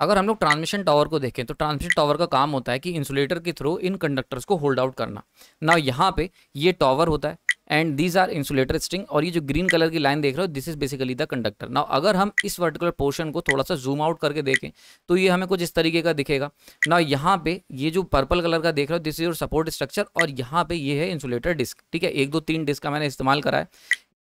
अगर हम लोग ट्रांसमिशन टावर को देखें तो ट्रांसमिशन टावर का काम होता है कि इंसुलेटर के थ्रू इन कंडक्टर्स को होल्ड आउट करना ना यहाँ पे ये टावर होता है and these are insulator string और ये जो ग्रीन कलर की लाइन देख रहे हो this is basically the conductor ना अगर हम इस वर्टिकुलर पोर्शन को थोड़ा सा जूम आउट करके देखें तो ये हमें कुछ इस तरीके का दिखेगा ना यहाँ पे ये जो पर्पल कलर का देख रहे हो this is your support structure और यहाँ पे ये है इंसुलेटर डिस्क ठीक है एक दो तीन डिस्क का मैंने इस्तेमाल करा है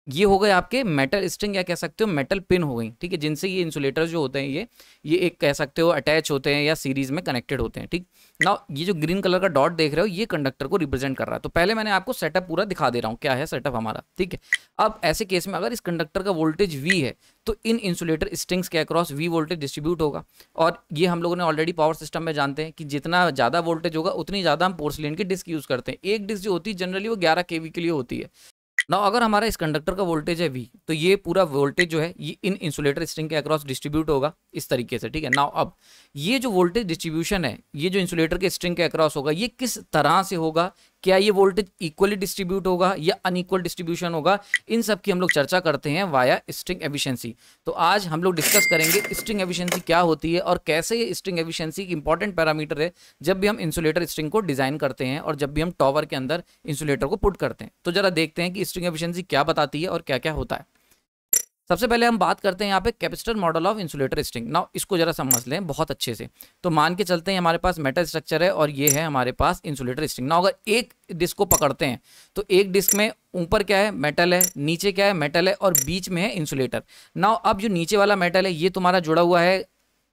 ये हो गए आपके मेटल स्ट्रिंग या कह सकते हो मेटल पिन हो गई ठीक है जिनसे ये इंसुलेटर जो होते हैं ये ये एक कह सकते हो अटैच होते हैं या सीरीज में कनेक्टेड होते हैं ठीक ना ये जो ग्रीन कलर का डॉट देख रहे हो ये कंडक्टर को रिप्रेजेंट कर रहा है तो पहले मैंने आपको सेटअप पूरा दिखा दे रहा हूँ क्या है सेटअप हमारा ठीक है अब ऐसे केस में अगर इस कंडक्टर का वोल्टेज वी है तो इन इंसुलेटर स्ट्रिंग्स के अक्रॉस वी वोल्टेज डिस्ट्रीब्यूट होगा और ये हम लोगों ने ऑलरेडी पावर सिस्टम में जानते हैं कि जितना ज़्यादा वोल्टेज होगा उतनी ज़्यादा हम पोर्सलिन की डिस्क यूज़ करते हैं एक डिस्क जो होती है जनरली वो ग्यारह के के लिए होती है ना अगर हमारा इस कंडक्टर का वोल्टेज है वी तो ये पूरा वोल्टेज जो है ये इन इंसुलेटर स्ट्रिंग के अक्रॉस डिस्ट्रीब्यूट होगा इस तरीके से ठीक है ना अब ये जो वोल्टेज डिस्ट्रीब्यूशन है ये जो इंसुलेटर के स्ट्रिंग के अक्रॉस होगा ये किस तरह से होगा क्या ये वोल्टेज इक्वली डिस्ट्रीब्यूट होगा या अनइक्वल डिस्ट्रीब्यूशन होगा इन सब की हम लोग चर्चा करते हैं वाया स्ट्रिंग एफिशिएंसी तो आज हम लोग डिस्कस करेंगे स्ट्रिंग एफिशिएंसी क्या होती है और कैसे ये स्ट्रिंग एफिशिएंसी एक इंपॉर्टेंट पैरामीटर है जब भी हम इंसुलेटर स्ट्रिंग को डिजाइन करते हैं और जब भी हम टॉवर के अंदर इंसुलेटर को पुट करते हैं तो जरा देखते हैं कि स्ट्रिंग एफिशियंसी क्या बताती है और क्या क्या होता है सबसे पहले हम बात करते हैं यहाँ पे capacitor model of insulator string ना इसको जरा समझ लें बहुत अच्छे से तो मान के चलते हैं हमारे पास मेटल स्ट्रक्चर है और ये है हमारे पास इंसुलेटर स्ट्रिंग ना अगर एक डिस्क को पकड़ते हैं तो एक डिस्क में ऊपर क्या है मेटल है नीचे क्या है मेटल है और बीच में है इंसुलेटर ना अब जो नीचे वाला मेटल है ये तुम्हारा जुड़ा हुआ है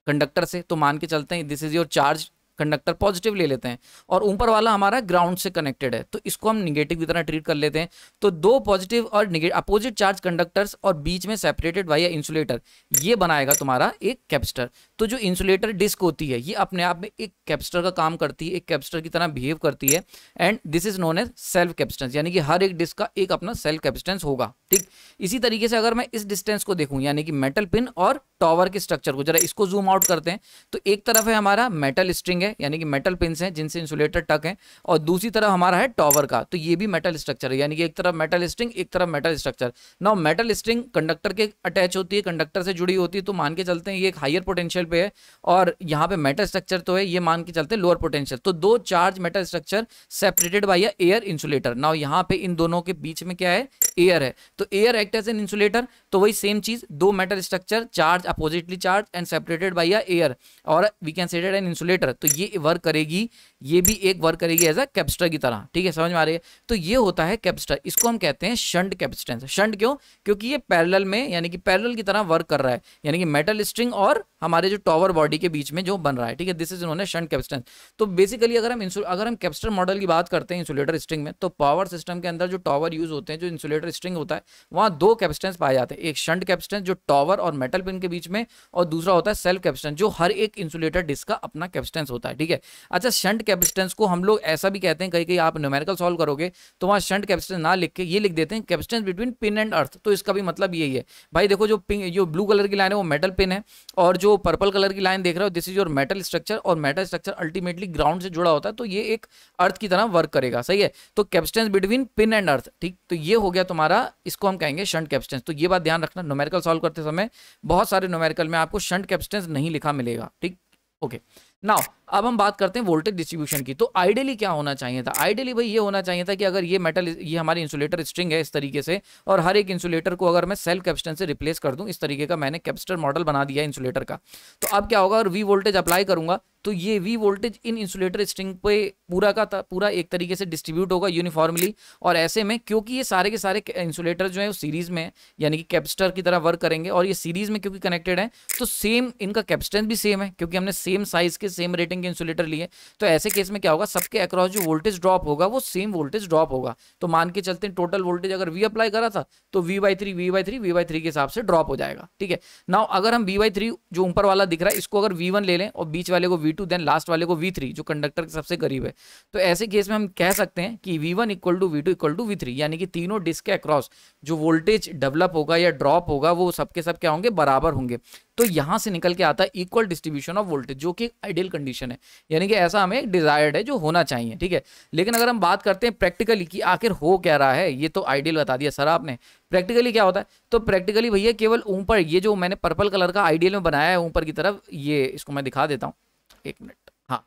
कंडक्टर से तो मान के चलते हैं this is your charge conductor positive ले लेते हैं और ऊपर वाला हमारा ग्राउंड से कनेक्टेड है तो इसको हम निगेटिव की तरह ट्रीट कर लेते हैं तो दो पॉजिटिव और अपोजिट चार्ज कंडक्टर्स और बीच में सेपरेटेड वाई इंसुलेटर ये बनाएगा तुम्हारा एक कैप्स्टर तो जो इंसुलेटर डिस्क होती है ये अपने आप में एक कैप्स्टर का काम करती है एक कैप्स्टर की तरह बिहेव करती है and this is known as self capacitance यानी कि हर एक डिस्क का एक अपना सेल्फ कैप्सटेंस होगा ठीक इसी तरीके से अगर मैं इस डिस्टेंस को देखूं यानी कि मेटल पिन और टॉवर के स्ट्रक्चर को जरा इसको जूम आउट करते हैं तो एक तरफ है हमारा मेटल स्ट्रिंग है है यानी कि मेटल पिंस हैं जिनसे इंसुलेटर टक हैं और दूसरी तरफ हमारा है टॉवर का तो ये भी मेटल स्ट्रक्चर है यानी कि एक तरफ मेटल स्ट्रिंग एक तरफ मेटल स्ट्रक्चर ना मेटल स्ट्रिंग कंडक्टर के अटैच होती है कंडक्टर से जुड़ी होती है तो मान के चलते हैं ये एक हायर पोटेंशियल पे है और यहाँ पे मेटल स्ट्रक्चर तो है ये मान के चलते हैं लोअर पोटेंशियल तो दो charge metal structure separated by air insulator ना यहाँ पे इन दोनों के बीच में क्या है एयर है तो air act as an insulator तो वही सेम चीज दो metal structure charge oppositely charge and separated by air और we can stated an insulator तो ये वर्क करेगी ये भी एक वर्क करेगी एज अ कैप्स्टर की तरह ठीक है समझ में आ रही है तो ये होता है कैप्स्टर इसको हम कहते हैं शंट कैप्सटेंस शंट क्यों क्योंकि ये पैरेलल में यानी कि पैरेलल की तरह वर्क कर रहा है यानी कि मेटल स्ट्रिंग और हमारे जो टॉवर बॉडी के बीच में जो बन रहा है ठीक है दिस इज इन्होंने शंट कैप्सटेंस तो बेसिकली अगर हम अगर हम कैप्स्टर मॉडल की बात करते हैं इंसुलेटर स्ट्रिंग में तो पावर सिस्टम के अंदर जो टॉवर यूज होते हैं जो इंसुलेटर स्ट्रिंग होता है वहाँ दो कैप्सटेंस पाए जाते हैं एक शंट कैप्सटेंस जो टॉवर और मेटल पिन के बीच में और दूसरा होता है सेल्फ कैप्सटेंस जो हर एक इंसुलेटर डिस्क का अपना कैप्सटेंस होता है ठीक है अच्छा शंट कैपेसिटेंस को हम लोग ऐसा भी कहते हैं कहीं कहीं आप न्यूमेरिकल सॉल्व करोगे तो वहाँ शंट कैपेसिटेंस ना लिख के ये लिख देते हैं capacitance between pin and earth तो इसका भी मतलब यही है भाई देखो जो पिंक जो ब्लू कलर की लाइन है वो मेटल पिन है और जो पर्पल कलर की लाइन देख रहे हो this is your metal structure और मेटल स्ट्रक्चर अल्टीमेटली ग्राउंड से जुड़ा होता है तो ये एक अर्थ की तरह वर्क करेगा सही है तो capacitance between pin and earth ठीक तो ये हो गया तुम्हारा इसको हम कहेंगे शंट कैपेसिटेंस तो ये बात ध्यान रखना न्यूमेरिकल सॉल्व करते समय बहुत सारे न्यूमेरिकल में आपको शंट कैपेसिटेंस नहीं लिखा मिलेगा ठीक ओके okay. नाउ अब हम बात करते हैं वोल्टेज डिस्ट्रीब्यूशन की तो आइडियली क्या होना चाहिए था आइडियली भाई ये होना चाहिए था कि अगर ये मेटल ये हमारी इंसुलेटर स्ट्रिंग है इस तरीके से और हर एक इंसुलेटर को अगर मैं सेल्फ कैप्सटन से रिप्लेस कर दूं इस तरीके का मैंने कैप्स्टर मॉडल बना दिया इंसुलेटर का तो अब क्या होगा अगर वी वोल्टेज अप्लाई करूंगा तो ये वी वोल्टेज इन इंसुलेटर स्ट्रिंग पे पूरा का पूरा एक तरीके से डिस्ट्रीब्यूट होगा यूनिफॉर्मली और ऐसे में क्योंकि ये सारे के सारे इंसुलेटर जो है वो सीरीज में है यानी कि कैप्स्टर की तरह वर्क करेंगे और ये सीरीज में क्योंकि कनेक्टेड है तो सेम इनका कैप्सटेंस भी सेम है क्योंकि हमने सेम साइज के के सेम रेटिंग के इंसुलेटर लिए तो ऐसे केस में क्या होगा सबके अक्रॉस जो वोल्टेज ड्रॉप होगा वो सेम वोल्टेज ड्रॉप होगा तो मान के चलते हैं टोटल वोल्टेज अगर वी अप्लाई करा था तो V by three V by three V by three के हिसाब से ड्रॉप हो जाएगा ठीक है नाउ अगर हम वी बाई थ्री जो ऊपर वाला दिख रहा है इसको अगर वी वन ले लें और बीच वाले को वी टू देन लास्ट वाले को वी थ्री जो कंडक्टर के सबसे करीब है तो ऐसे केस में हम कह सकते हैं कि V one equal to V two equal to V three यानी कि तीनों डिस्क के अक्रॉस जो वोल्टेज डेवलप होगा या ड्रॉप होगा वो सबके सब क्या होंगे बराबर होंगे तो यहां से निकल के आता है इक्वल डिस्ट्रीब्यूशन ऑफ वोल्टेज जो कि आइडियल कंडीशन है यानी कि ऐसा हमें डिजायर्ड है जो होना चाहिए ठीक है लेकिन अगर हम बात करते हैं प्रैक्टिकली कि आखिर हो क्या रहा है ये तो आइडियल बता दिया सर आपने प्रैक्टिकली क्या होता है तो प्रैक्टिकली भैया केवल ऊपर ये जो मैंने पर्पल कलर का आइडियल में बनाया है ऊपर की तरफ ये इसको मैं दिखा देता हूँ एक मिनट हाँ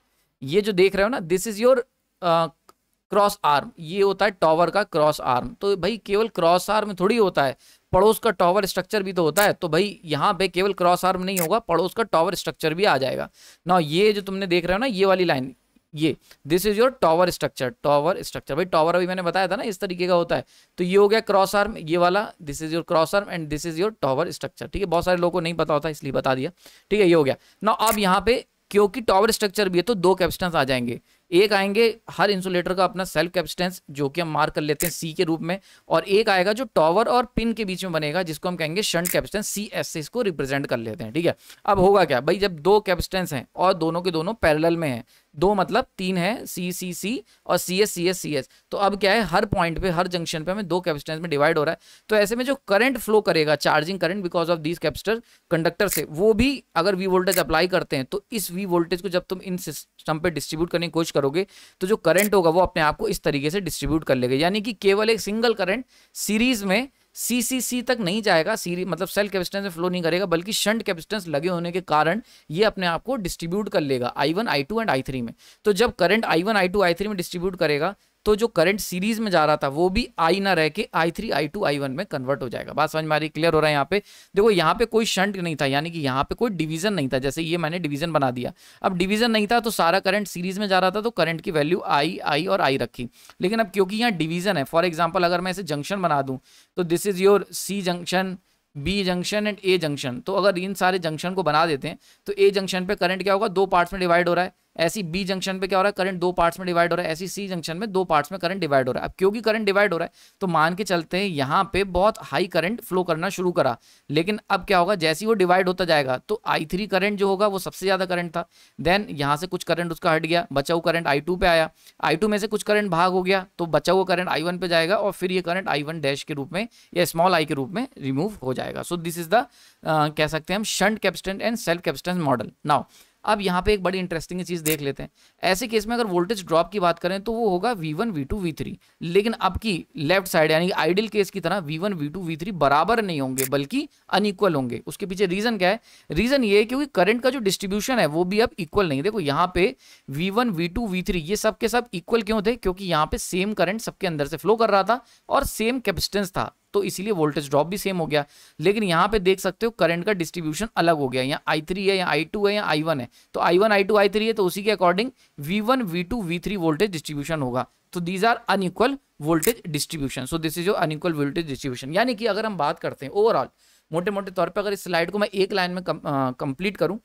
ये जो देख रहे हो ना this is your cross arm ये होता है टॉवर का क्रॉस आर्म तो भाई केवल क्रॉस आर्म थोड़ी होता है पड़ोस का टॉवर स्ट्रक्चर भी तो होता है तो भाई यहाँ पे केवल क्रॉस आर्म नहीं होगा पड़ोस का टॉवर स्ट्रक्चर भी आ जाएगा ना ये जो तुमने देख रहे हो ना ये वाली लाइन ये this is your tower structure tower structure भाई टॉवर अभी मैंने बताया था ना इस तरीके का होता है तो ये हो गया क्रॉस आर्म ये वाला this is your cross arm and this is your tower structure ठीक है बहुत सारे लोगों को नहीं पता होता इसलिए बता दिया ठीक है ये हो गया ना अब यहाँ पे क्योंकि टॉवर स्ट्रक्चर भी है तो दो कैपेसिटेंस आ जाएंगे एक आएंगे हर इंसुलेटर का अपना सेल्फ कैपेसिटेंस जो कि हम मार्क कर लेते हैं सी के रूप में और एक आएगा जो टॉवर और पिन के बीच में बनेगा जिसको हम कहेंगे शंट कैपेसिटेंस सी एस से इसको रिप्रेजेंट कर लेते हैं ठीक है अब होगा क्या भाई जब दो कैपेसिटेंस हैं और दोनों के दोनों पैरेलल में हैं दो मतलब तीन है सी सी सी और C S C S C S तो अब क्या है हर पॉइंट पे हर जंक्शन पे हमें दो कैपेसिटेंस में डिवाइड हो रहा है तो ऐसे में जो करंट फ्लो करेगा charging current because of this capacitor conductor से वो भी अगर वी वोल्टेज अप्लाई करते हैं तो इस वी वोल्टेज को जब तुम इन सिस्टम पे डिस्ट्रीब्यूट करने की कोशिश करोगे तो जो करंट होगा वो अपने आप को इस तरीके से डिस्ट्रीब्यूट कर लेगा यानी कि केवल एक सिंगल करंट सीरीज में सीसीसी तक नहीं जाएगा सीरी मतलब सेल कैपेसिटेंस में फ्लो नहीं करेगा बल्कि शंट कैपेसिटेंस लगे होने के कारण ये अपने आप को डिस्ट्रीब्यूट कर लेगा I one I two and I three में तो जब current I one I two I three में डिस्ट्रीब्यूट करेगा तो जो करंट सीरीज में जा रहा था वो भी आई ना रह के I three I two I one में कन्वर्ट हो जाएगा बात समझ में आ रही क्लियर हो रहा है यहाँ पे देखो यहाँ पे कोई शंट नहीं था यानी कि यहाँ पे कोई डिवीजन नहीं था जैसे ये मैंने डिवीजन बना दिया अब डिवीजन नहीं था तो सारा करंट सीरीज में जा रहा था तो करंट की वैल्यू आई आई और आई रखी लेकिन अब क्योंकि यहाँ डिवीजन है फॉर एग्जाम्पल अगर मैं इसे जंक्शन बना दूँ तो this is your C junction B junction and A junction तो अगर इन सारे जंक्शन को बना देते हैं तो ए जंक्शन पे करंट क्या होगा दो पार्ट्स में डिवाइड हो रहा है ऐसी बी जंक्शन पे क्या हो रहा है करंट दो पार्ट्स में डिवाइड हो रहा है ऐसी सी जंक्शन में दो पार्ट्स में करंट डिवाइड हो रहा है अब क्योंकि करंट डिवाइड हो रहा है तो मान के चलते हैं यहाँ पे बहुत हाई करंट फ्लो करना शुरू करा लेकिन अब क्या होगा जैसे ही वो डिवाइड होता जाएगा तो आई थ्री करंट जो होगा वो सबसे ज़्यादा करंट था देन यहाँ से कुछ करंट उसका हट गया बचा हुआ करंट आई टू पे आया आई टू में से कुछ करंट भाग हो गया तो बचा हुआ करंट आई वन पे जाएगा और फिर ये करंट आई वन डैश के रूप में या स्मॉल आई के रूप में रिमूव हो जाएगा सो दिस इज द कह सकते हैं हम shunt capacitance and self capacitance model now अब यहाँ पे एक बड़ी इंटरेस्टिंग चीज़ देख लेते हैं ऐसे केस में अगर वोल्टेज ड्रॉप की बात करें तो वो होगा V one V two V three लेकिन अब की लेफ्ट साइड यानी आइडियल केस की तरह V one V two V three बराबर नहीं होंगे बल्कि अनइक्वल होंगे उसके पीछे रीज़न क्या है रीज़न ये है क्योंकि करंट का जो डिस्ट्रीब्यूशन है वो भी अब इक्वल नहीं देखो यहाँ पे V one V two V three ये सब के सब इक्वल क्यों थे क्योंकि यहाँ पे सेम करंट सबके अंदर से फ्लो कर रहा था और सेम कैपेसिटेंस था तो इसीलिए वोल्टेज ड्रॉप भी सेम हो गया लेकिन यहाँ पे देख सकते हो करंट का डिस्ट्रीब्यूशन अलग हो गया यहाँ आई थ्री है या आई टू है या आई वन है तो I one I two I three है तो उसी के according V one V two V three voltage distribution होगा तो these are unequal voltage distribution so this is your unequal voltage distribution यानी कि अगर हम बात करते हैं ओवरऑल मोटे मोटे तौर पर अगर इस स्लाइड को मैं एक लाइन में कंप्लीट करूँ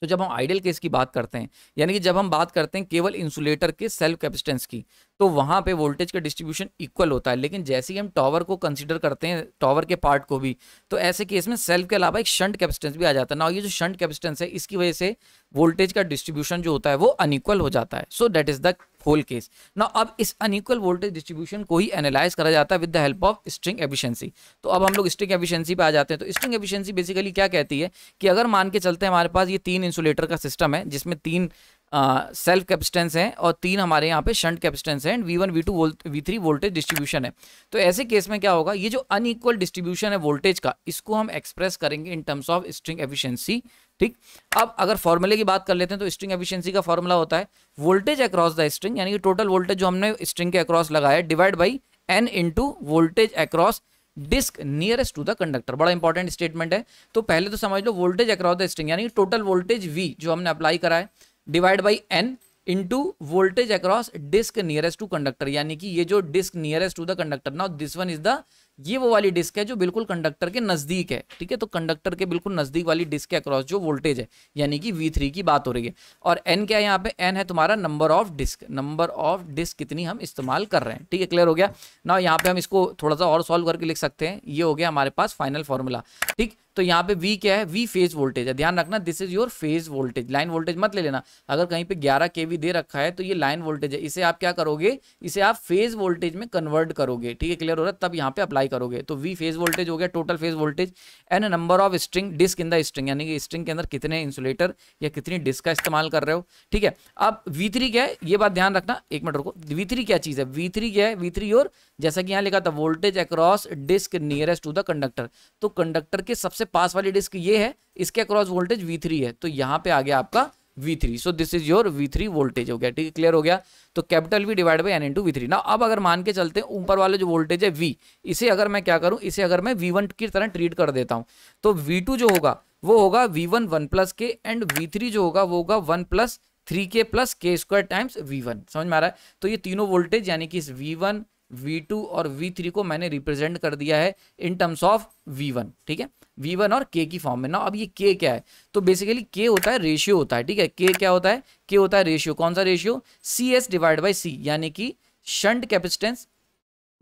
तो जब हम आइडियल केस की बात करते हैं यानी कि जब हम बात करते हैं केवल इंसुलेटर के सेल्फ कैपेसिटेंस की तो वहाँ पे वोल्टेज का डिस्ट्रीब्यूशन इक्वल होता है लेकिन जैसे ही हम टॉवर को कंसिडर करते हैं टॉवर के पार्ट को भी तो ऐसे केस में सेल्फ के अलावा एक शंट कैपेसिटेंस भी आ जाता है ना ये जो शंट कैपेसिटेंस है इसकी वजह से वोल्टेज का डिस्ट्रीब्यूशन जो होता है वो अनइक्वल हो जाता है so that is the whole case ना अब इस अनइक्वल वोल्टेज डिस्ट्रीब्यूशन को ही एनालाइज करा जाता है with the help of string efficiency तो अब हम लोग स्ट्रिंग एफिशिएंसी पे आ जाते हैं तो स्ट्रिंग एफिशिएंसी बेसिकली क्या कहती है कि अगर मान के चलते हैं हमारे पास ये तीन इंसुलेटर का सिस्टम है जिसमें तीन सेल्फ कैपेसिटेंस है और तीन हमारे यहाँ पे शंट कैपेसिटेंस है and V one V two V three voltage distribution है तो ऐसे केस में क्या होगा ये जो अनइक्वल डिस्ट्रीब्यूशन है वोल्टेज का इसको हम एक्सप्रेस करेंगे in terms of string efficiency ठीक अब अगर फॉर्मूले की बात कर लेते हैं तो स्ट्रिंग एफिशियंसी का फॉर्मूला होता है वोल्टेज अक्रॉस द स्ट्रिंग यानी कि टोटल वोल्टेज जो हमने स्ट्रिंग के अक्रॉस लगाया divide by N into voltage across disc nearest to the conductor बड़ा इंपॉर्टेंट स्टेटमेंट है तो पहले तो समझ लो वोल्टेज अक्रॉस द स्ट्रिंग यानी टोटल वोल्टेज वी जो हमने अप्लाई करा है divide by N into voltage across disc nearest to conductor यानी कि ये जो disc nearest to the conductor now this one is the ये वो वाली डिस्क है जो बिल्कुल कंडक्टर के नज़दीक है ठीक है तो कंडक्टर के बिल्कुल नज़दीक वाली डिस्क के अक्रॉस जो वोल्टेज है यानी कि वी थ्री की बात हो रही है और एन क्या है यहाँ पे एन है तुम्हारा number of disc number of disc कितनी हम इस्तेमाल कर रहे हैं ठीक है क्लियर हो गया ना यहाँ पे हम इसको थोड़ा सा और सॉल्व करके लिख सकते हैं ये हो गया हमारे पास फाइनल फॉर्मूला ठीक तो यहाँ पे वी क्या है वी फेज वोल्टेज है ध्यान रखना this is your phase voltage line voltage मत ले लेना अगर कहीं पे 11 वी दे रखा है तो ये लाइन वोल्टेज है इसे आप क्या करोगे इसे आप फेज वोल्टेज में कन्वर्ट करोगे ठीक है क्लियर हो रहा है तब यहाँ पे अप्लाई अप्लाई करोगे तो वी फेज वोल्टेज हो गया total phase voltage and number of string disc in the string यानी कि स्ट्रिंग के अंदर कितने इंसुलेटर या कितनी डिस्क का इस्तेमाल कर रहे हो ठीक है अब वी थ्री क्या है ये बात ध्यान रखना एक मिनट रुको वी क्या चीज़ है वी क्या है वी और जैसा कि यहाँ लिखा था voltage across disc nearest to the conductor तो कंडक्टर के सबसे पास वाली डिस्क ये है इसके अक्रॉस वोल्टेज वी है तो यहाँ पे आ गया आपका V3 so this is your V3 voltage हो गया ठीक है क्लियर हो गया तो capital V divide by N into V three ना अब अगर मान के चलते हैं ऊपर वाले जो वोल्टेज है V इसे अगर मैं क्या करूं इसे अगर मैं V1 की तरह ट्रीट कर देता हूं तो V2 जो होगा वो होगा V1 one one plus K and V3 जो होगा वो होगा one plus three K plus K square times V one समझ में आ रहा है तो ये तीनों वोल्टेज यानी कि इस वी वन वी टू और वी थ्री को मैंने रिप्रेजेंट कर दिया है in terms of V one ठीक है वी वन और के की फॉर्म में ना अब ये के क्या है तो बेसिकली के होता है रेशियो होता है ठीक है के क्या होता है के होता है रेशियो कौन सा ratio C S divide by C यानी कि शंट कैपेसिटेंस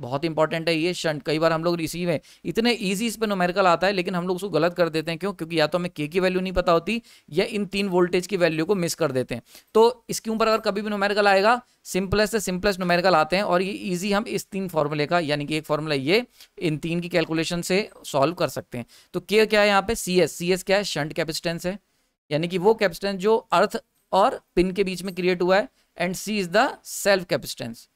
बहुत इंपॉर्टेंट है ये शंट कई बार हम लोग रिसीव है इतने ईजी इस पर नोमेरिकल आता है लेकिन हम लोग उसको गलत कर देते हैं क्यों क्योंकि या तो हमें के की वैल्यू नहीं पता होती या इन तीन वोल्टेज की वैल्यू को मिस कर देते हैं तो इसके ऊपर अगर कभी भी नोमेरिकल आएगा सिंपलेस्ट से सिंपलेस्ट नोमेरिकल आते हैं और ये ईजी हम इस तीन फॉर्मूले का यानी कि एक फॉर्मूला ये इन तीन की कैलकुलेशन से सॉल्व कर सकते हैं तो के क्या है यहाँ पे सी एस सी एस क्या है शंट कैपेसिटेंस है यानी कि वो कैपेसिटेंस जो अर्थ और पिन के बीच में क्रिएट हुआ है and C is the self capacitance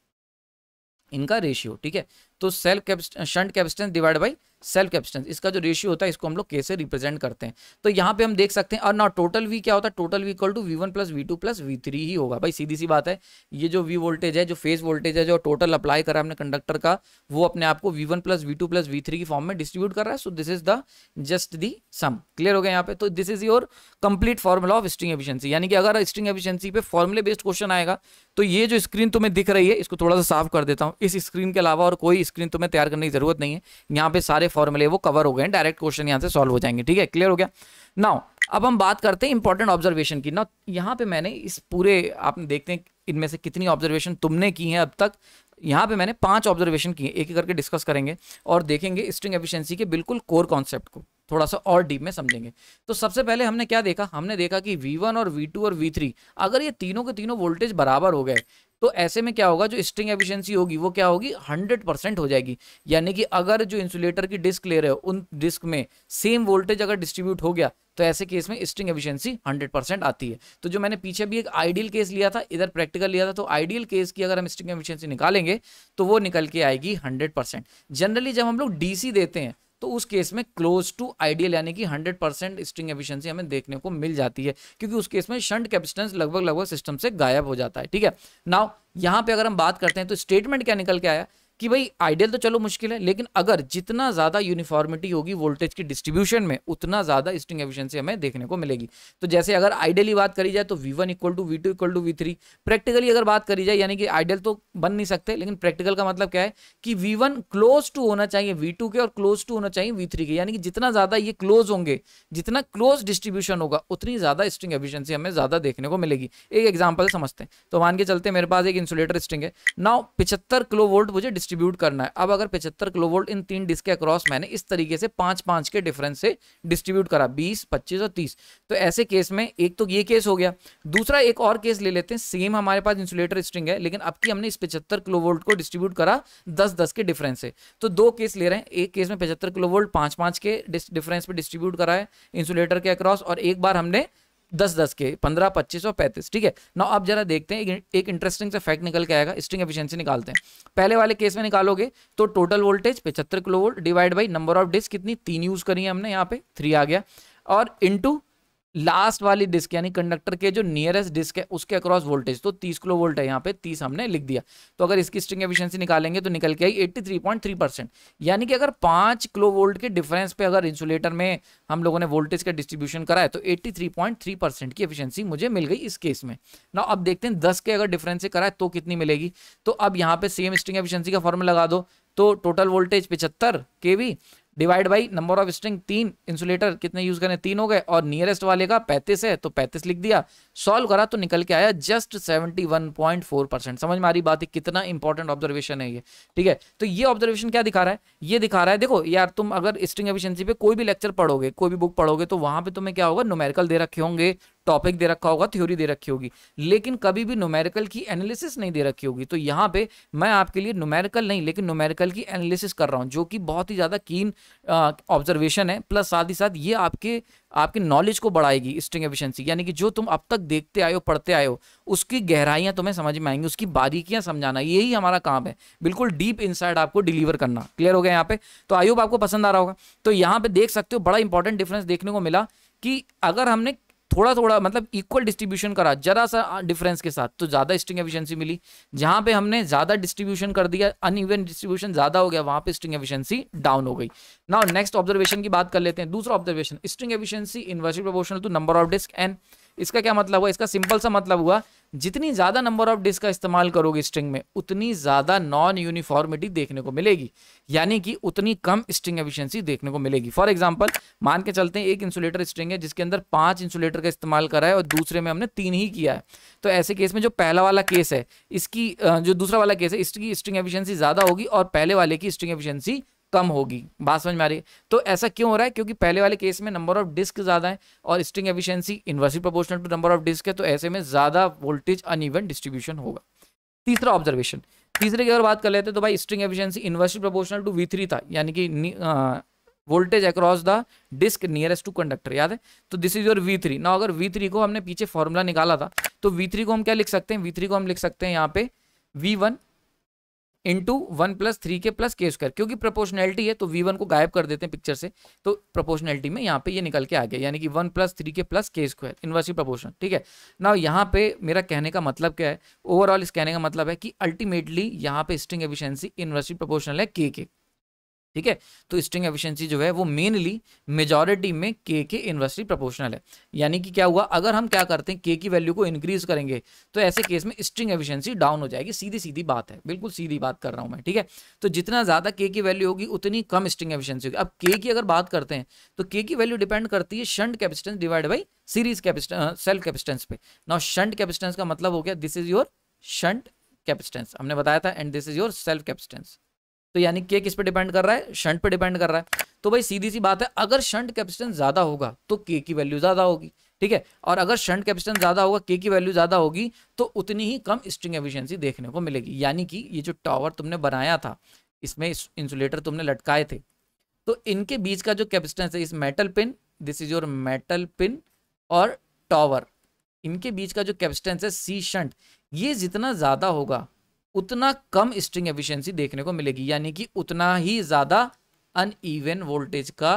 इनका रेशियो ठीक है तो self shunt capacitance divide by self capacitance इसका जो रेशियो होता है इसको हम लोग कैसे रिप्रेजेंट करते हैं तो यहाँ पे हम देख सकते हैं और ना टोटल वी क्या होता है total V equal to V one plus V two plus V three ही होगा भाई सीधी सी बात है ये जो वी वोल्टेज है जो फेस वोल्टेज है जो टोटल अप्लाई करा हमने कंडक्टर का वो अपने आपको V one plus V two plus V three की फॉर्म में डिस्ट्रीब्यूट कर रहा है so this is the just the sum clear हो गया यहाँ पे तो this is your complete formula of string efficiency यानी कि अगर स्ट्रिंग एफिशिएंसी पे फॉर्मुले बेस्ड क्वेश्चन आएगा तो ये जो स्क्रीन तुम्हें दिख रही है इसको थोड़ा सा साफ कर देता हूँ इस स्क्रीन के अलावा और कोई स्क्रीन तुम्हें तैयार करने की जरूरत नहीं है यहाँ पे सारे फॉर्मुले वो कवर हो गए डायरेक्ट क्वेश्चन यहाँ से सॉल्व हो जाएंगे ठीक है क्लियर हो गया नाउ अब हम बात करते हैं इंपॉर्टेंट ऑब्जर्वेशन की ना यहाँ पे मैंने इस पूरे आप देखते हैं इनमें से कितनी ऑब्जर्वेशन तुमने की है अब तक यहाँ पे मैंने पांच ऑब्जर्वेशन किए एक एक करके डिस्कस करेंगे और देखेंगे स्ट्रिंग एफिशिएंसी के बिल्कुल कोर कॉन्सेप्ट को थोड़ा सा और डीप में समझेंगे तो सबसे पहले हमने क्या देखा हमने देखा कि V1 और V2 और V3 अगर ये तीनों के तीनों वोल्टेज बराबर हो गए तो ऐसे में क्या होगा जो स्ट्रिंग एफिशिएंसी होगी वो क्या होगी 100 परसेंट हो जाएगी यानी कि अगर जो इंसुलेटर की डिस्क ले रहे हो उन डिस्क में सेम वोल्टेज अगर डिस्ट्रीब्यूट हो गया तो ऐसे केस में स्ट्रिंग एफिशिएंसी 100 परसेंट आती है तो जो मैंने पीछे भी एक आइडियल केस लिया था इधर प्रैक्टिकल लिया था तो आइडियल केस की अगर हम स्ट्रिंग एफिशियंसी निकालेंगे तो वो निकल के आएगी हंड्रेड परसेंट जनरली जब हम लोग डीसी देते हैं तो उस केस में क्लोज टू आइडियल यानी कि 100 परसेंट स्ट्रिंग एफिशिएंसी हमें देखने को मिल जाती है क्योंकि उस केस में शंट कैपेसिटेंस लगभग लगभग सिस्टम से गायब हो जाता है ठीक है नाउ यहां पे अगर हम बात करते हैं तो स्टेटमेंट क्या निकल के आया कि भाई आइडियल तो चलो मुश्किल है लेकिन अगर जितना ज़्यादा यूनिफॉर्मिटी होगी वोल्टेज की डिस्ट्रीब्यूशन में उतना ज़्यादा स्ट्रिंग एफिशिएंसी हमें देखने को मिलेगी तो जैसे अगर आइडियली बात करी जाए तो V one equal to V two equal to V three practically अगर बात करी जाए यानी कि आइडियल तो बन नहीं सकते लेकिन प्रैक्टिकल का मतलब क्या है कि वी वन क्लोज टू होना चाहिए वी टू के और क्लोज टू होना चाहिए वी थ्री के यानी कि जितना ज़्यादा ये क्लोज होंगे जितना क्लोज डिस्ट्रीब्यूशन होगा उतनी ज़्यादा स्ट्रिंग एफिशियंसी हमें ज़्यादा देखने को मिलेगी एक एग्जाम्पल समझते हैं तो मान के चलते मेरे पास एक इंसुलेटर स्ट्रिंग है नाउ पिछहत्तर किलो वोल्ट मुझे डिस्ट्रीब्यूट करना है अब अगर पचहत्तर किलो वोल्ट इन तीन डिस्क के अक्रॉस मैंने इस तरीके से पांच पांच के डिफरेंस से डिस्ट्रीब्यूट करा बीस पच्चीस और तीस तो ऐसे केस में एक तो ये केस हो गया दूसरा एक और केस ले लेते हैं सेम हमारे पास इंसुलेटर स्ट्रिंग है लेकिन अब की हमने इस पचहत्तर किलो वोल्ट को डिस्ट्रीब्यूट करा दस दस के डिफरेंस से तो दो केस ले रहे हैं एक केस में पचहत्तर किलो वोल्ट पांच पाँच के डिफरेंस पर डिस्ट्रीब्यूट करा है इंसुलेटर के अक्रॉस और एक बार हमने दस दस के पंद्रह पच्चीस और पैंतीस ठीक है ना आप जरा देखते हैं एक, इंटरेस्टिंग से फैक्ट निकल के आएगा स्ट्रिंग एफिशिएंसी निकालते हैं पहले वाले केस में निकालोगे तो टोटल वोल्टेज पचहत्तर kilo volt divide by number of disc कितनी तीन यूज करी है हमने यहाँ पे थ्री आ गया और इंटू लास्ट वाली डिस्क यानी कंडक्टर के जो नियरेस्ट डिस्क है उसके अक्रॉस वोल्टेज तो 30 किलो वोल्ट है यहाँ पे 30 हमने लिख दिया तो अगर इसकी स्ट्रिंग एफिशिएंसी निकालेंगे तो निकल के आई 83.3 परसेंट यानी कि अगर 5 किलो वोल्ट के डिफरेंस पे अगर इंसुलेटर में हम लोगों ने वोल्टेज का डिस्ट्रीब्यूशन करा है तो एट्टी परसेंट की एफिशियंसी मुझे मिल गई इस केस में ना अब देखते हैं दस के अगर डिफरेंस से कराए तो कितनी मिलेगी तो अब यहाँ पे सेम स्ट्रिंग एफिशियंसी का फॉर्म लगा दो तो टोटल वोल्टेज पिछहत्तर के divide by number of string तीन इंसुलेटर कितने यूज करें तीन हो गए और नियरेस्ट वाले का पैंतीस है तो पैंतीस लिख दिया सॉल्व करा तो निकल के आया जस्ट 71.4 परसेंट समझ में आ रही बात है कितना इंपॉर्टेंट ऑब्जर्वेशन है ये ठीक है तो ये ऑब्जर्वेशन क्या दिखा रहा है ये दिखा रहा है देखो यार तुम अगर स्ट्रिंग एफिशिएंसी पे कोई भी लेक्चर पढ़ोगे कोई भी बुक पढ़ोगे तो वहां पे तुम्हें क्या होगा नोमेरिकल दे रखे होंगे टॉपिक दे रखा होगा थ्योरी दे रखी होगी लेकिन कभी भी नोमेरिकल की एनालिसिस नहीं दे रखी होगी तो यहाँ पे मैं आपके लिए नोमेरिकल नहीं लेकिन नोमेरिकल की एनालिसिस कर रहा हूँ जो कि बहुत ही ज़्यादा कीन ऑब्जर्वेशन है प्लस साथ ही साथ ये आपके आपकी नॉलेज को बढ़ाएगी स्ट्रिंग एफिशिएंसी यानी कि जो तुम अब तक देखते आए हो पढ़ते आए हो उसकी गहराइयां तुम्हें समझ में आएंगी उसकी बारीकियां समझाना यही हमारा काम है बिल्कुल डीप इनसाइड आपको डिलीवर करना क्लियर हो गया यहाँ पे तो आयोब आपको पसंद आ रहा होगा तो यहाँ पे देख सकते हो बड़ा इंपॉर्टेंट डिफरेंस देखने को मिला कि अगर हमने थोड़ा थोड़ा मतलब इक्वल डिस्ट्रीब्यूशन करा जरा सा डिफरेंस के साथ तो ज़्यादा स्ट्रिंग एफिशिएंसी मिली जहाँ पे हमने ज़्यादा डिस्ट्रीब्यूशन कर दिया इवन डिस्ट्रीब्यूशन ज़्यादा हो गया वहाँ पे स्ट्रिंग एफिशिएंसी डाउन हो गई नाउ नेक्स्ट ऑब्जर्वेशन की बात कर लेते हैं दूसरा observation string efficiency inversely proportional to number of disc and इसका क्या मतलब हुआ इसका सिंपल सा मतलब हुआ जितनी ज़्यादा नंबर ऑफ डिस्क का इस्तेमाल करोगे स्ट्रिंग में उतनी ज़्यादा नॉन यूनिफॉर्मिटी देखने को मिलेगी यानी कि उतनी कम स्ट्रिंग एफिशिएंसी देखने को मिलेगी फॉर एग्जांपल मान के चलते हैं एक इंसुलेटर स्ट्रिंग है जिसके अंदर पांच इंसुलेटर का इस्तेमाल करा है और दूसरे में हमने तीन ही किया है तो ऐसे केस में जो पहला वाला केस है इसकी जो दूसरा वाला केस है इसकी स्ट्रिंग एफिशियंसी ज़्यादा होगी और पहले वाले की स्ट्रिंग एफिशियंसी कम होगी बात समझ में आ रही है तो ऐसा क्यों हो रहा है क्योंकि पहले वाले केस में नंबर ऑफ डिस्क ज़्यादा है और string efficiency inversely proportional to number of disc है तो ऐसे में ज़्यादा वोल्टेज अनइवन डिस्ट्रीब्यूशन होगा तीसरा ऑब्जर्वेशन तीसरे की अगर बात कर लेते हैं तो भाई string efficiency inversely proportional to V three था यानी कि voltage across the disc nearest to conductor याद है तो this is your V three ना अगर वी थ्री को हमने पीछे फॉर्मूला निकाला था तो वी थ्री को हम क्या लिख सकते हैं वी थ्री को हम लिख सकते हैं यहाँ पे V one into one plus three K plus K square क्योंकि प्रोपोर्शनैलिटी है तो वी वन को गायब कर देते हैं पिक्चर से तो प्रोपोर्शनैलिटी में यहाँ पे ये निकल के आ गया यानी कि one plus three K plus K square inversely proportion ठीक है ना यहाँ पे मेरा कहने का मतलब क्या है ओवरऑल इस कहने का मतलब है कि अल्टीमेटली यहाँ पे स्ट्रिंग एफिशियंसी इन्वर्सली प्रोपोर्शनल है के के ठीक है तो स्ट्रिंग एफिशिएंसी जो है वो मेनली मेजॉरिटी में के के इन्वर्सली प्रोपोर्शनल है यानी कि क्या हुआ अगर हम क्या करते हैं के की वैल्यू को इंक्रीज करेंगे तो ऐसे केस में स्ट्रिंग एफिशिएंसी डाउन हो जाएगी सीधी सीधी बात है बिल्कुल सीधी बात कर रहा हूं मैं ठीक है तो जितना ज्यादा के की वैल्यू होगी उतनी कम स्ट्रिंग एफिशियंसी होगी अब के की अगर बात करते हैं तो के की वैल्यू डिपेंड करती है shunt capacitance divide by series self capacitance पे ना शंट कैपिस्टेंस का मतलब हो गया this is your shunt capacitance हमने बताया था and this is your self capacitance तो यानी के किस पे डिपेंड कर रहा है शंट पे डिपेंड कर रहा है तो भाई सीधी सी बात है अगर शंट कैपेसिटेंस ज्यादा होगा तो के की वैल्यू ज्यादा होगी ठीक है और अगर शंट कैपेसिटेंस ज्यादा होगा के की वैल्यू ज्यादा होगी तो उतनी ही कम स्ट्रिंग एफिशिएंसी देखने को मिलेगी यानी कि ये जो टावर तुमने बनाया था इसमें इंसुलेटर तुमने लटकाए थे तो इनके बीच का जो कैपेसिटेंस है इस metal pin this is your metal pin और टॉवर इनके बीच का जो कैपेसिटेंस है सी शंट ये जितना ज़्यादा होगा उतना कम स्ट्रिंग एफिशिएंसी देखने को मिलेगी यानी कि उतना ही ज़्यादा अनइवन वोल्टेज का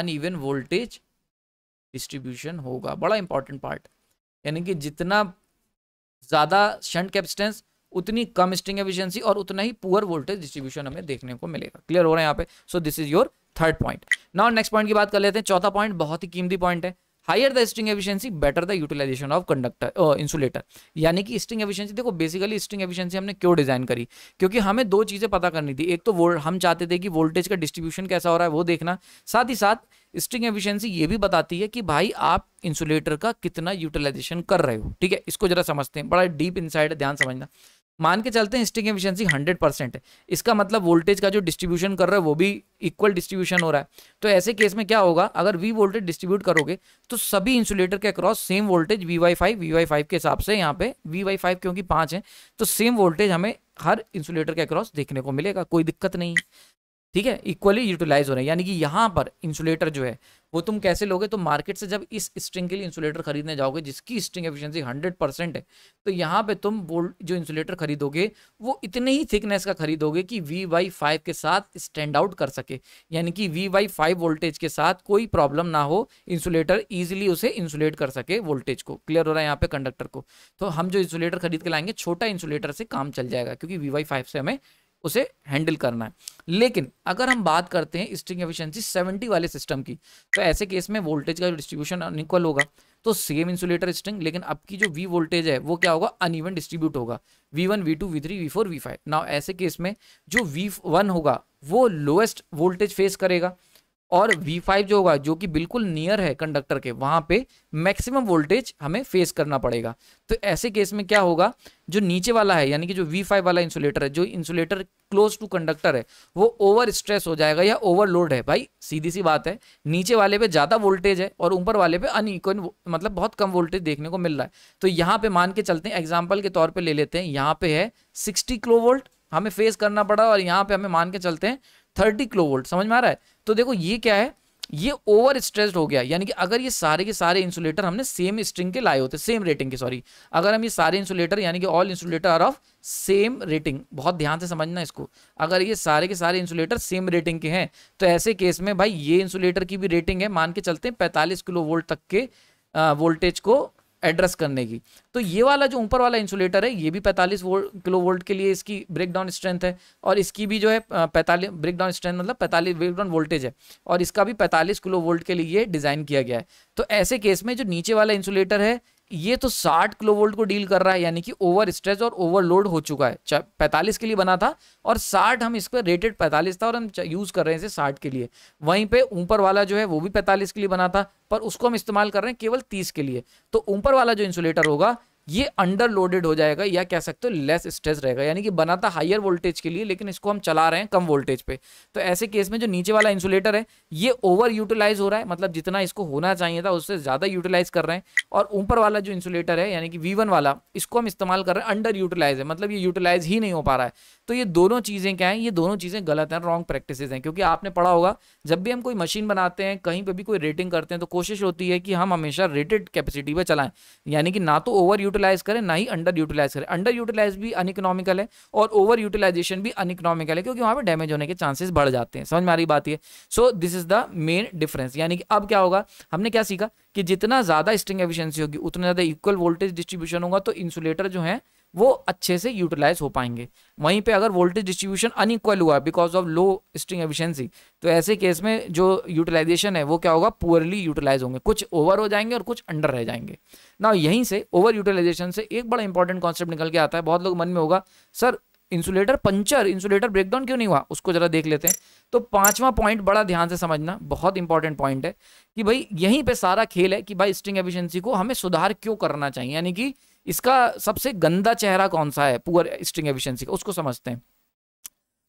अनइवन वोल्टेज डिस्ट्रीब्यूशन होगा बड़ा इंपॉर्टेंट पार्ट यानी कि जितना ज़्यादा शंट कैपेसिटेंस उतनी कम स्ट्रिंग एफिशिएंसी और उतना ही पुअर वोल्टेज डिस्ट्रीब्यूशन हमें देखने को मिलेगा क्लियर हो रहा है यहाँ पे so this is your third point now next point की बात कर लेते हैं चौथा पॉइंट बहुत ही कीमती पॉइंट है higher the string efficiency better the utilization of conductor insulator यानी कि स्ट्रिंग एफिशिएंसी देखो बेसिकली स्ट्रिंग एफिशिएंसी हमने क्यों डिजाइन करी क्योंकि हमें दो चीज़ें पता करनी थी एक तो वो हम चाहते थे कि वोल्टेज का डिस्ट्रीब्यूशन कैसा हो रहा है वो देखना साथ ही साथ स्ट्रिंग एफिशिएंसी ये भी बताती है कि भाई आप इंसुलेटर का कितना यूटिलाइजेशन कर रहे हो ठीक है इसको जरा समझते हैं बड़ा डीप इनसाइड ध्यान समझना मान के चलते हैं स्टिंग एफिशिएंसी 100 परसेंट है इसका मतलब वोल्टेज का जो डिस्ट्रीब्यूशन कर रहा है वो भी इक्वल डिस्ट्रीब्यूशन हो रहा है तो ऐसे केस में क्या होगा अगर वी वोल्टेज डिस्ट्रीब्यूट करोगे तो सभी इंसुलेटर के across same voltage V by five V by five के हिसाब से यहाँ पे वी वाई फाइव क्योंकि पाँच है तो सेम वोल्टेज हमें हर इंसुलेटर के अक्रॉस देखने को मिलेगा कोई दिक्कत नहीं ठीक है इक्वली यूटिलाइज हो रहे हैं यानी कि यहाँ पर इंसुलेटर जो है वो तुम कैसे लोगे तो मार्केट से जब इस स्ट्रिंग के लिए इंसुलेटर खरीदने जाओगे जिसकी स्ट्रिंग एफिशिएंसी 100 परसेंट है तो यहाँ पे तुम बोल्ट जो इंसुलेटर खरीदोगे वो इतने ही थिकनेस का खरीदोगे कि वी वाई फाइव के साथ स्टैंड आउट कर सके यानी कि वी वाई फाइव वोल्टेज के साथ कोई प्रॉब्लम ना हो इंसुलेटर ईजिली उसे इंसुलेट कर सके वोल्टेज को क्लियर हो रहा है यहाँ पे कंडक्टर को तो हम जो इंसुलेटर खरीद के लाएंगे छोटा इंसुलेटर से काम चल जाएगा क्योंकि वी वाई फाइव से हमें उसे हैंडल करना है लेकिन अगर हम बात करते हैं स्ट्रिंग एफिशिएंसी 70 वाले सिस्टम की तो ऐसे केस में वोल्टेज का जो डिस्ट्रीब्यूशन अनइक्वल होगा तो सेम इंसुलेटर स्ट्रिंग लेकिन अब की जो वी वोल्टेज है वो क्या होगा अनइवन डिस्ट्रीब्यूट होगा V one V two V three V four V five now ऐसे केस में जो वी वन होगा वो लोएस्ट वोल्टेज फेस करेगा और V5 जो होगा जो कि बिल्कुल नियर है कंडक्टर के वहां पे मैक्सिमम वोल्टेज हमें फेस करना पड़ेगा तो ऐसे केस में क्या होगा जो नीचे वाला है यानी कि जो V5 वाला इंसुलेटर है जो इंसुलेटर क्लोज टू कंडक्टर है वो ओवर स्ट्रेस हो जाएगा या ओवरलोड है भाई सीधी सी बात है नीचे वाले पे ज़्यादा वोल्टेज है और ऊपर वाले पे अनइक्वल मतलब बहुत कम वोल्टेज देखने को मिल रहा है तो यहाँ पे मान के चलते हैं एग्जाम्पल के तौर पर ले लेते हैं यहाँ पे है सिक्सटी क्लो वोल्ट हमें फेस करना पड़ा और यहाँ पे हमें मान के चलते हैं थर्टी किलो वोल्ट समझ में आ रहा है तो देखो ये क्या है ये ओवर स्ट्रेस्ड हो गया यानी कि अगर ये सारे के सारे इंसुलेटर हमने सेम स्ट्रिंग के लाए होते सेम रेटिंग के सॉरी अगर हम ये सारे इंसुलेटर यानी कि all insulator are of same rating बहुत ध्यान से समझना इसको अगर ये सारे के सारे इंसुलेटर सेम रेटिंग के हैं तो ऐसे केस में भाई ये इंसुलेटर की भी रेटिंग है मान के चलते हैं पैंतालीस किलो वोल्ट तक के वोल्टेज को एड्रेस करने की तो ये वाला जो ऊपर वाला इंसुलेटर है ये भी 45 वोल्ट किलो वोल्ट के लिए इसकी ब्रेकडाउन स्ट्रेंथ है और इसकी भी जो है पैंतालीस ब्रेकडाउन स्ट्रेंथ मतलब पैंतालीस ब्रेकडाउन वोल्टेज है और इसका भी पैंतालीस किलो वोल्ट के लिए डिज़ाइन किया गया है तो ऐसे केस में जो नीचे वाला इंसुलेटर है ये तो 60 किलो वोल्ट को डील कर रहा है यानी कि ओवर स्ट्रेच और ओवरलोड हो चुका है पैंतालीस के लिए बना था और 60 हम इस पर रेटेड 45 था और हम यूज़ कर रहे हैं इसे 60 के लिए वहीं पे ऊपर वाला जो है वो भी 45 के लिए बना था पर उसको हम इस्तेमाल कर रहे हैं केवल 30 के लिए तो ऊपर वाला जो इंसुलेटर होगा ये अंडर लोडेड हो जाएगा या कह सकते हो लेस स्ट्रेस रहेगा यानी कि बना था हायर वोल्टेज के लिए लेकिन इसको हम चला रहे हैं कम वोल्टेज पे तो ऐसे केस में जो नीचे वाला इंसुलेटर है ये ओवर यूटिलाइज हो रहा है मतलब जितना इसको होना चाहिए था उससे ज़्यादा यूटिलाइज कर रहे हैं और ऊपर वाला जो इंसुलेटर है यानी कि वी वाला इसको हम इस्तेमाल कर रहे हैं अंडर यूटिलाइज है मतलब ये यूटिलाइज ही नहीं हो पा रहा है तो ये दोनों चीज़ें क्या है ये दोनों चीज़ें गलत हैं रॉन्ग प्रैक्टिस हैं क्योंकि आपने पढ़ा होगा जब भी हम कोई मशीन बनाते हैं कहीं पर भी कोई रेटिंग करते हैं तो कोशिश होती है कि हम हमेशा रेटेड कैपेसिटी पर चलाएं यानी कि ना तो ओवर यूटिलाइज करें ना ही अंडर यूटिलाइज करें अंडर यूटिलाइज भी अनइकोनॉमिकल है और ओवर यूटिलाइजेशन भी अनइकोनॉमिकल है क्योंकि वहां पर डैमेज होने के चांसेस बढ़ जाते हैं समझ में आ रही बात है so this is the main difference यानी कि अब क्या होगा हमने क्या सीखा कि जितना ज़्यादा स्ट्रिंग एफिशिएंसी होगी उतना ज़्यादा इक्वल वोल्टेज डिस्ट्रीब्यूशन होगा तो इंसुलेटर जो है वो अच्छे से यूटिलाइज हो पाएंगे वहीं पे अगर वोल्टेज डिस्ट्रीब्यूशन अनइक्वल हुआ because of low string efficiency तो ऐसे केस में जो यूटिलाइजेशन है वो क्या होगा पुअरली यूटिलाइज होंगे कुछ ओवर हो जाएंगे और कुछ अंडर रह जाएंगे ना यहीं से ओवर यूटिलाइजेशन से एक बड़ा इंपॉर्टेंट कॉन्सेप्ट निकल के आता है बहुत लोग मन में होगा sir insulator puncture insulator breakdown क्यों नहीं हुआ उसको जरा देख लेते हैं तो पांचवा पॉइंट बड़ा ध्यान से समझना बहुत इंपॉर्टेंट पॉइंट है कि भाई यहीं पे सारा खेल है कि भाई स्ट्रिंग एफिशिएंसी को हमें सुधार क्यों करना चाहिए यानी कि इसका सबसे गंदा चेहरा कौन सा है पुअर स्ट्रिंग एफिशिएंसी का उसको समझते हैं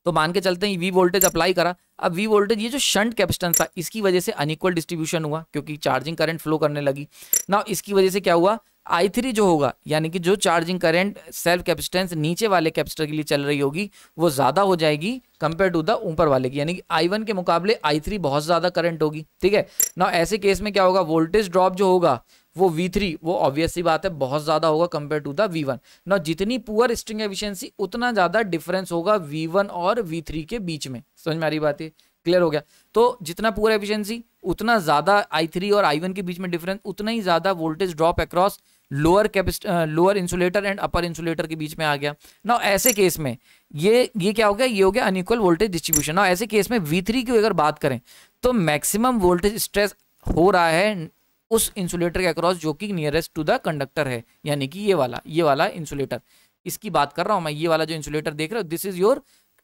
तो मान के चलते हैं वी वोल्टेज अप्लाई करा अब वी वोल्टेज ये जो शंट कैपेसिटेंस था इसकी वजह से अनइक्वल डिस्ट्रीब्यूशन हुआ क्योंकि चार्जिंग करंट फ्लो करने लगी ना इसकी वजह से क्या हुआ आई थ्री जो होगा यानी कि जो चार्जिंग करंट सेल्फ कैपेसिटेंस नीचे वाले कैपेसिटर के लिए चल रही होगी वो ज़्यादा हो जाएगी कंपेयर टू द ऊपर वाले की यानी कि आई वन के मुकाबले आई थ्री बहुत ज़्यादा करंट होगी ठीक है ना ऐसे केस में क्या होगा वोल्टेज ड्रॉप जो होगा वो V3 वो ऑब्वियसली बात है बहुत ज़्यादा होगा कंपेयर टू द V1 ना जितनी पुअर स्ट्रिंग एफिशिएंसी उतना ज़्यादा डिफरेंस होगा V1 और V3 के बीच में समझ में आ रही बात है क्लियर हो गया तो जितना पुअर एफिशिएंसी उतना ज़्यादा I3 और I1 के बीच में डिफरेंस उतना ही ज़्यादा वोल्टेज ड्रॉप अक्रॉस लोअर कैपेसिट lower insulator and upper insulator के बीच में आ गया ना ऐसे केस में ये ये क्या हो गया ये हो गया अनइक्वल वोल्टेज डिस्ट्रीब्यूशन ना ऐसे केस में वी की अगर बात करें तो मैक्सिमम वोल्टेज स्ट्रेस हो रहा है उस इंसुलेटर के अक्रॉस जो कि नियरेस्ट टू द कंडक्टर है यानी कि ये वाला ये वाला इंसुलेटर इसकी बात कर रहा हूँ मैं ये वाला जो इंसुलेटर देख रहा हूं this is your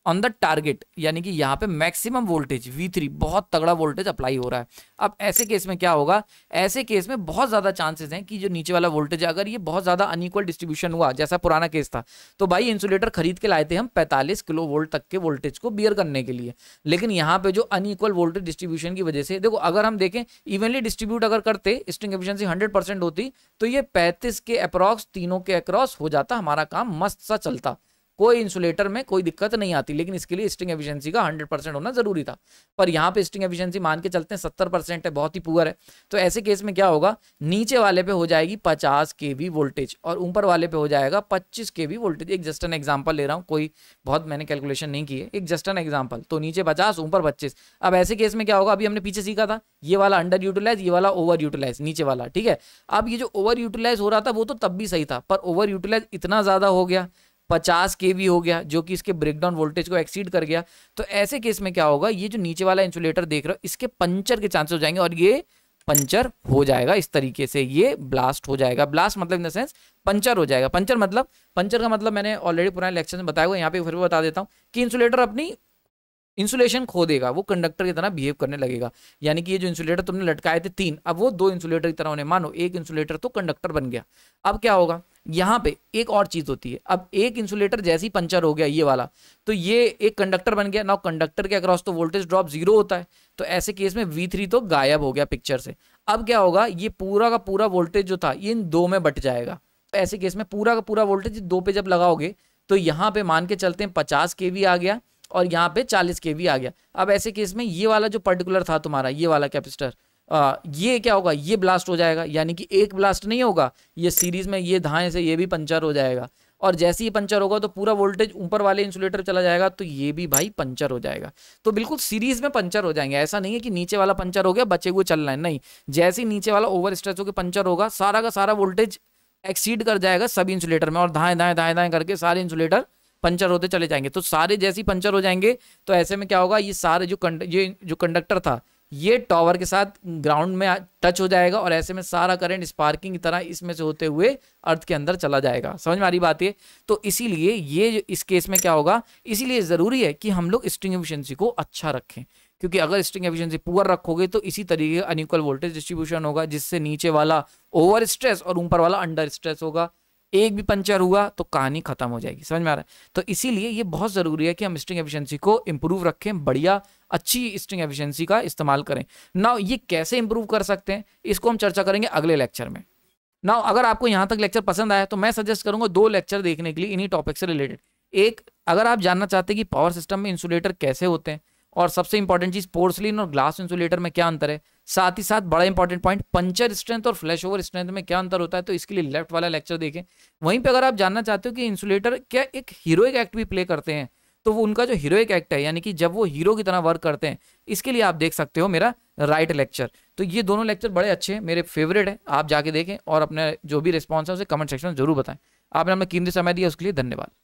on the target यानी कि यहाँ पे मैक्सिमम वोल्टेज V3 बहुत तगड़ा वोल्टेज अप्लाई हो रहा है अब ऐसे केस में क्या होगा ऐसे केस में बहुत ज़्यादा चांसेस हैं कि जो नीचे वाला वोल्टेज है अगर ये बहुत ज़्यादा अनईक्वल डिस्ट्रीब्यूशन हुआ जैसा पुराना केस था तो भाई इंसुलेटर खरीद के लाए थे हम पैंतालीस किलो वोल्ट तक के वोल्टेज को बियर करने के लिए लेकिन यहाँ पे जो अनईक्वल वोल्टेज डिस्ट्रीब्यूशन की वजह से देखो अगर हम देखें इवनली डिस्ट्रीब्यूट अगर करते स्ट्रिंग एफिशिएंसी परसेंट होती तो ये पैंतीस के अप्रॉक्स तीनों के अक्रॉस हो जाता हमारा काम मस्त सा चलता कोई इंसुलेटर में कोई दिक्कत नहीं आती लेकिन इसके लिए स्टिंग एफिशिएंसी का 100 परसेंट होना जरूरी था पर यहाँ पे स्टिंग एफिशिएंसी मान के चलते हैं सत्तर परसेंट है बहुत ही पुअर है तो ऐसे केस में क्या होगा नीचे वाले पे हो जाएगी पचास के वी वोल्टेज और ऊपर वाले पे हो जाएगा पच्चीस के वी वोल्टेज एक जस्ट एन एग्जाम्पल ले रहा हूँ कोई बहुत मैंने कैलकुलेशन नहीं की है एक जस्ट एन एग्जाम्पल तो नीचे पचास ऊपर पच्चीस अब ऐसे केस में क्या होगा अभी हमने पीछे सीखा था ये वाला अंडर यूटिलाइज ये वाला ओवर यूटिलाइज नीचे वाला ठीक है अब ये जो ओवर यूटिलाइज हो रहा था वो तो तब भी सही था पर ओवर यूटिलाइज इतना ज्यादा हो गया पचास के हो गया जो कि इसके ब्रेकडाउन वोल्टेज को एक्सीड कर गया तो ऐसे केस में क्या होगा ये जो नीचे वाला इंसुलेटर देख रहे हो इसके पंचर के चांसेस हो जाएंगे और ये पंचर हो जाएगा इस तरीके से ये ब्लास्ट हो जाएगा ब्लास्ट मतलब इन द सेंस पंचर हो जाएगा पंचर मतलब पंचर का मतलब मैंने ऑलरेडी पुराने लेक्चर में बताया हुआ यहाँ पे फिर भी बता देता हूँ कि इंसुलेटर अपनी इंसुलेशन खो देगा वो कंडक्टर की तरह बिहेव करने लगेगा यानी कि ये जो इंसुलेटर तुमने लटकाए थे तीन अब वो दो इंसुलेटर की तरह उन्हें मानो एक इंसुलेटर तो कंडक्टर बन गया अब क्या होगा यहाँ पे एक और चीज़ होती है अब एक इंसुलेटर जैसे ही पंचर हो गया ये वाला तो ये एक कंडक्टर बन गया ना कंडक्टर के अक्रॉस तो वोल्टेज ड्रॉप जीरो होता है तो ऐसे केस में वी थ्री तो गायब हो गया पिक्चर से अब क्या होगा ये पूरा का पूरा वोल्टेज जो था ये इन दो में बट जाएगा तो ऐसे केस में पूरा का पूरा वोल्टेज दो पे जब लगाओगे तो यहाँ पे मान के चलते हैं पचास के आ गया और यहाँ पे चालीस के आ गया अब ऐसे केस में ये वाला जो पर्टिकुलर था तुम्हारा ये वाला कैपेसिटर आ, ये क्या होगा ये ब्लास्ट हो जाएगा यानी कि एक ब्लास्ट नहीं होगा ये सीरीज में ये धाए से ये भी पंचर हो जाएगा और जैसे ही पंचर होगा तो पूरा वोल्टेज ऊपर वाले इंसुलेटर चला जाएगा तो ये भी भाई पंचर हो जाएगा तो बिल्कुल सीरीज में पंचर हो जाएंगे ऐसा नहीं है कि नीचे वाला पंचर हो गया बचे हुए चल रहे है नहीं जैसे ही नीचे वाला ओवर स्ट्रेच होकर पंचर होगा सारा का सारा वोल्टेज एक्सीड कर जाएगा सभी इंसुलेटर में और धाएं धाएं धाएं धाएं करके सारे इंसुलेटर पंचर होते चले जाएंगे तो सारे जैसे ही पंचर हो जाएंगे तो ऐसे में क्या होगा ये सारे जो कंड ये जो कंडक्टर था ये टॉवर के साथ ग्राउंड में टच हो जाएगा और ऐसे में सारा करंट स्पार्किंग की तरह इसमें से होते हुए अर्थ के अंदर चला जाएगा समझ में आ रही बात है तो इसीलिए ये इस केस में क्या होगा इसीलिए ज़रूरी है कि हम लोग स्ट्रिंग एफिशिएंसी को अच्छा रखें क्योंकि अगर स्ट्रिंग एफिशिएंसी पुअर रखोगे तो इसी तरीके का अनइक्वल वोल्टेज डिस्ट्रीब्यूशन होगा जिससे नीचे वाला ओवर स्ट्रेस और ऊपर वाला अंडर स्ट्रेस होगा एक भी पंचर हुआ तो कहानी खत्म हो जाएगी समझ में आ रहा है तो इसीलिए ये बहुत ज़रूरी है कि हम स्ट्रिंग एफिशिएंसी को इंप्रूव रखें बढ़िया अच्छी स्ट्रिंग एफिशिएंसी का इस्तेमाल करें ना ये कैसे इंप्रूव कर सकते हैं इसको हम चर्चा करेंगे अगले लेक्चर में ना अगर आपको यहाँ तक लेक्चर पसंद आया तो मैं सजेस्ट करूंगा दो लेक्चर देखने के लिए इन्हीं टॉपिक से रिलेटेड एक अगर आप जानना चाहते हैं कि पावर सिस्टम में इंसुलेटर कैसे होते हैं और सबसे इंपॉर्टेंट चीज पोर्सलिन और ग्लास इंसुलेटर में क्या अंतर है साथ ही साथ बड़ा इंपॉर्टेंट पॉइंट पंचर स्ट्रेंथ और फ्लैश ओवर स्ट्रेंथ में क्या अंतर होता है तो इसके लिए लेफ्ट वाला लेक्चर देखें वहीं पर अगर आप जानना चाहते हो कि इंसुलेटर क्या एक हीरोइक एक्ट भी प्ले करते हैं तो वो उनका जो हीरोइक एक्ट है यानी कि जब वो हीरो की तरह वर्क करते हैं इसके लिए आप देख सकते हो मेरा राइट लेक्चर तो ये दोनों लेक्चर बड़े अच्छे हैं मेरे फेवरेट हैं आप जाके देखें और अपने जो भी रिस्पॉन्स है उसे कमेंट सेक्शन में जरूर बताएं आपने हमें कीमती समय दिया उसके लिए धन्यवाद